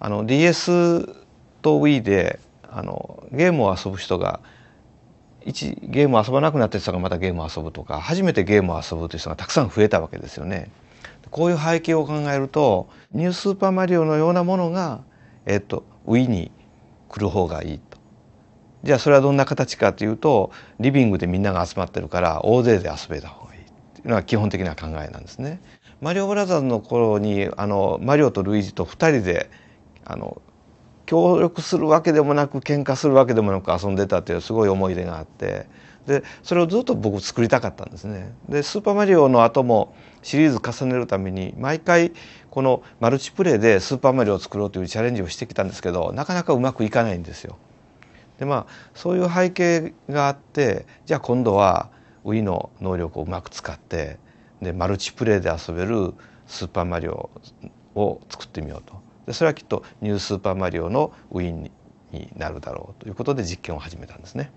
あの DS と Wii であのゲームを遊ぶ人が一ゲームを遊ばなくなって人がまたゲームを遊ぶとか初めてゲームを遊ぶという人がたくさん増えたわけですよね。こういう背景を考えるとニュースーパーマリオのようなものが、えっと、Wii に来る方がいいと。じゃあそれはどんな形かというとリビングでみんなが集まってるから大勢で遊べた方がいいっていうのが基本的な考えなんですね。マリオブラザーズの頃にあのマリオとルイージと2人であの協力するわけでもなく喧嘩するわけでもなく遊んでたというすごい思い出があってでそれをずっと僕作りたかったんですね。で「スーパーマリオ」の後もシリーズ重ねるために毎回このマルチプレイで「スーパーマリオ」を作ろうというチャレンジをしてきたんですけどなかなかうまくいかないんですよ。でまあそういう背景があってじゃあ今度は Wii の能力をうまく使ってでマルチプレイで遊べる「スーパーマリオ」を作ってみようと。でそれはきっとニュースーパーマリオのウィンになるだろうということで実験を始めたんですね。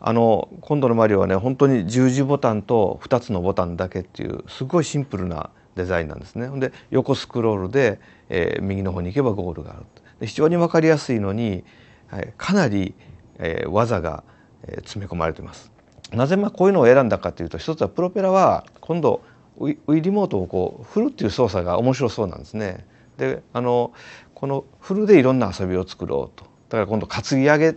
あの今度のマリオはね本当に十字ボタンと2つのボタンだけっていうすごいシンプルなデザインなんですね。で横スクロールで、えー、右の方に行けばゴールがあるで非常に分かりやすいのに、はい、かなり、えー、技が、えー、詰め込まれてます。なぜまあこういうのを選んだかというと一つはプロペラは今度ウィリモートをこう振るっていう操作が面白そうなんですね。であのこの振るでいろんな遊びを作ろうとだから今度担ぎ上げ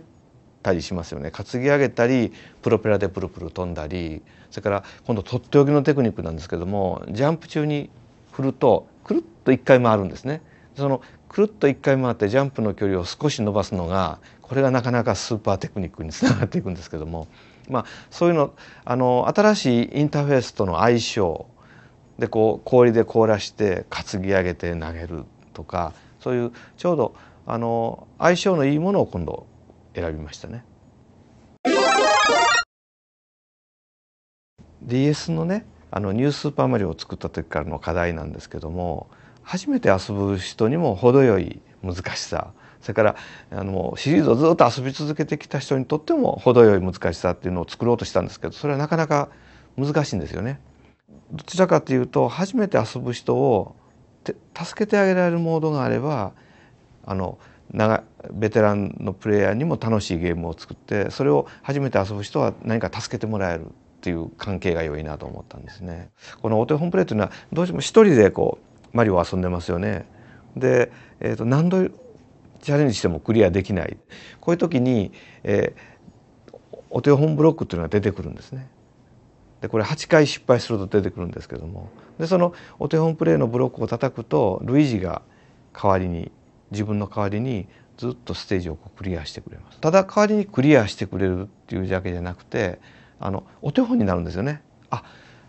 たりしますよね担ぎ上げたりプロペラでプルプル飛んだりそれから今度とっておきのテクニックなんですけどもジャンプ中に振るとくるっと一回回るんですね。そのくるっと1回回ってジャンプの距離を少し伸ばすのがこれがなかなかスーパーテクニックにつながっていくんですけども、まあ、そういうのあの新しいインターフェースとの相性でこう氷で凍らして担ぎ上げて投げるとかそういうちょうどあの相性のいいものを今度選びましたね。DS のねあのニュースーパーマリオを作った時からの課題なんですけども初めて遊ぶ人にも程よい難しさそれからあのシリーズをずっと遊び続けてきた人にとっても程よい難しさっていうのを作ろうとしたんですけどそれはなかなか難しいんですよね。どちらかというと初めて遊ぶ人を助けてあげられるモードがあればあの長ベテランのプレイヤーにも楽しいゲームを作ってそれを初めて遊ぶ人は何か助けてもらえるっていう関係が良いなと思ったんですね。このお手本プレイというのはどうしても一人でこうマリオを遊んでますよね。で、えー、と何度チャレンジしてもクリアできないこういう時に、えー、お手本ブロックというのが出てくるんですね。でこれ8回失敗すると出てくるんですけどもでそのお手本プレーのブロックを叩くとルイージが代わりに自分の代わりにずっとステージをクリアしてくれますただ代わりにクリアしてくれるっていうだけじゃなくてあのお手本になるんですよねあ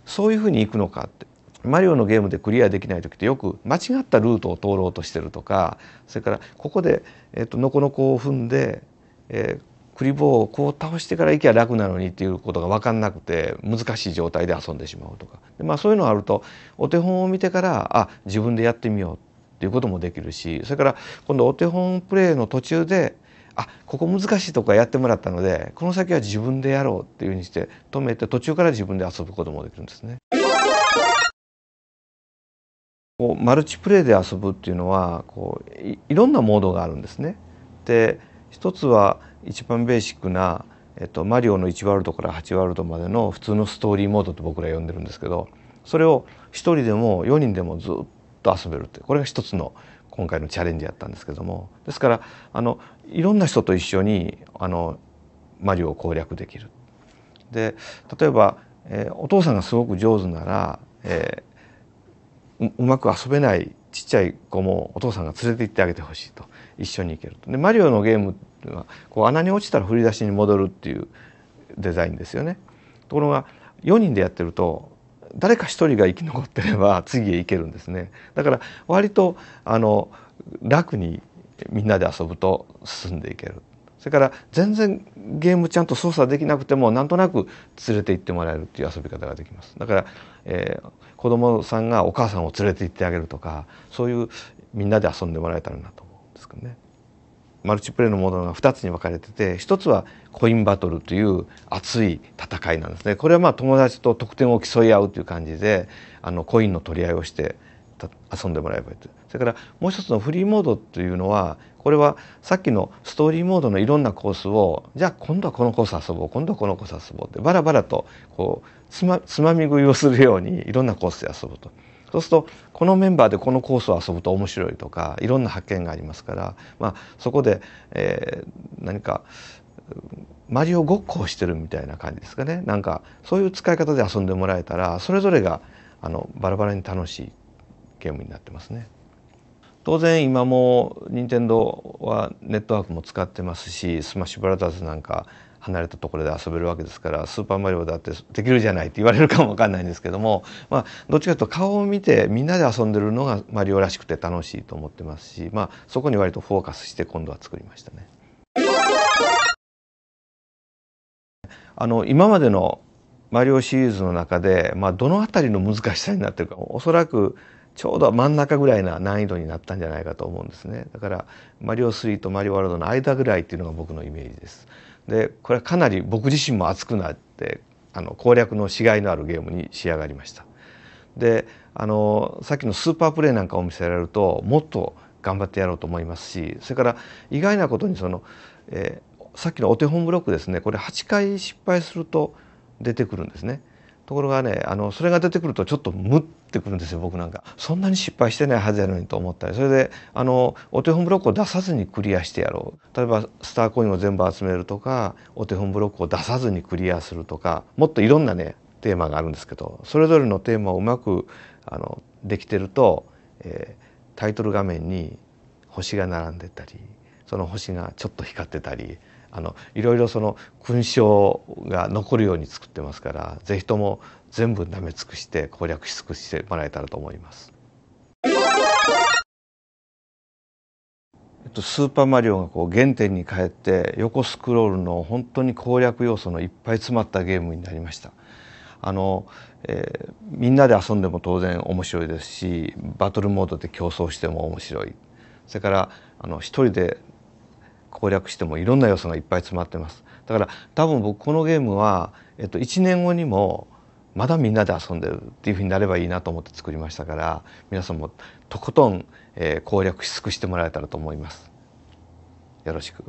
そういうふうにいくのかってマリオのゲームでクリアできない時ってよく間違ったルートを通ろうとしてるとかそれからここで、えっと、のこのこを踏んで、えー、クリボーをこう倒してから行きゃ楽なのにっていうことが分かんなくて難しい状態で遊んでしまうとかで、まあ、そういうのがあるとお手本を見てからあ自分でやってみようっていうこともできるしそれから今度お手本プレーの途中であここ難しいとこやってもらったのでこの先は自分でやろうっていうふうにして止めて途中から自分で遊ぶこともできるんですね。こうマルチプレイで遊ぶっていうのはこういろんなモードがあるんですね。で一つは一番ベーシックな、えっと、マリオの1ワールドから8ワールドまでの普通のストーリーモードと僕ら呼んでるんですけどそれを1人でも4人でもずっと遊べるってこれが一つの今回のチャレンジやったんですけどもですからあのいろんな人と一緒にあのマリオを攻略できる。で例えば、えー、お父さんがすごく上手なら、えー、うまく遊べないちゃい子もお父さんが連れて行ってあげてほしいと一緒に行けるとでマリオのゲームはこう穴に落ちたら振り出しに戻るっていうデザインですよねところが4人でやってると誰か1人が生き残ってれば次へ行けるんですねだから割とあの楽にみんなで遊ぶと進んでいけるそれから全然ゲームちゃんと操作できなくてもなんとなく連れて行ってもらえるっていう遊び方ができますだから、えー、子供さんがお母さんを連れて行ってあげるとかそういうみんなで遊んでもらえたらなと思うんですけどね。マルチプレイのものが2つに分かれてて1つはコインバトルという熱い戦いなんですねこれはまあ友達と得点を競い合うという感じであのコインの取り合いをして遊んでもらえばいいとそれからもう一つのフリーモードっていうのはこれはさっきのストーリーモードのいろんなコースをじゃあ今度はこのコース遊ぼう今度はこのコース遊ぼうってバラバラとこうつまつまみ食いをするようにいろんなコースで遊ぶと。そうするとこのメンバーでこのコースを遊ぶと面白いとかいろんな発見がありますから、まあ、そこで、えー、何かマリオごっこをしてるみたいな感じですかねなんかそういう使い方で遊んでもらえたらそれぞれがあのバラバラに楽しいゲームになってますね。当然今も任天堂はネットワークも使ってますしスマッシュブラザーズなんか離れたところで遊べるわけですから「スーパーマリオ」だってできるじゃないって言われるかも分かんないんですけども、まあ、どっちかというと顔を見てみんなで遊んでるのがマリオらしくて楽しいと思ってますし、まあ、そこに割とフォーカスして今度は作りましたね。あの今までのマリオシリーズの中で、まあ、どの辺りの難しさになってるかおそらくちょうど真ん中ぐらいな難易度になったんじゃないかと思うんですねだからマリオ3とマリオワールドの間ぐらいっていうのが僕のイメージですでこれはかなり僕自身も熱くなってあの攻略のしがいのあるゲームに仕上がりましたであのさっきのスーパープレイなんかを見せられるともっと頑張ってやろうと思いますしそれから意外なことにその、えー、さっきのお手本ブロックですねこれ8回失敗すると出てくるんですね。ところがねあのそれが出てくるとちょっとムッてくるんですよ僕なんかそんなに失敗してないはずやのにと思ったりそれであのお手本ブロックを出さずにクリアしてやろう例えばスターコインを全部集めるとかお手本ブロックを出さずにクリアするとかもっといろんなねテーマがあるんですけどそれぞれのテーマをうまくあのできてると、えー、タイトル画面に星が並んでたりその星がちょっと光ってたりあのいろいろその勲章が残るように作ってますからぜひとも全部舐め尽くして攻略し尽くしてもらえたらと思います。スーパーマリオがこう原点に帰って横スクロールの本当に攻略要素のいっぱい詰まったゲームになりました。あのえー、みんなで遊んでも当然面白いですしバトルモードで競争しても面白いそれからあの一人で攻略してもいろんな要素がいっぱい詰まってますだから多分僕このゲームは、えっと、1年後にもまだみんなで遊んでるっていうふうになればいいなと思って作りましたから皆さんもとことん、えー、攻略し尽くしてもらえたらと思います。よろしく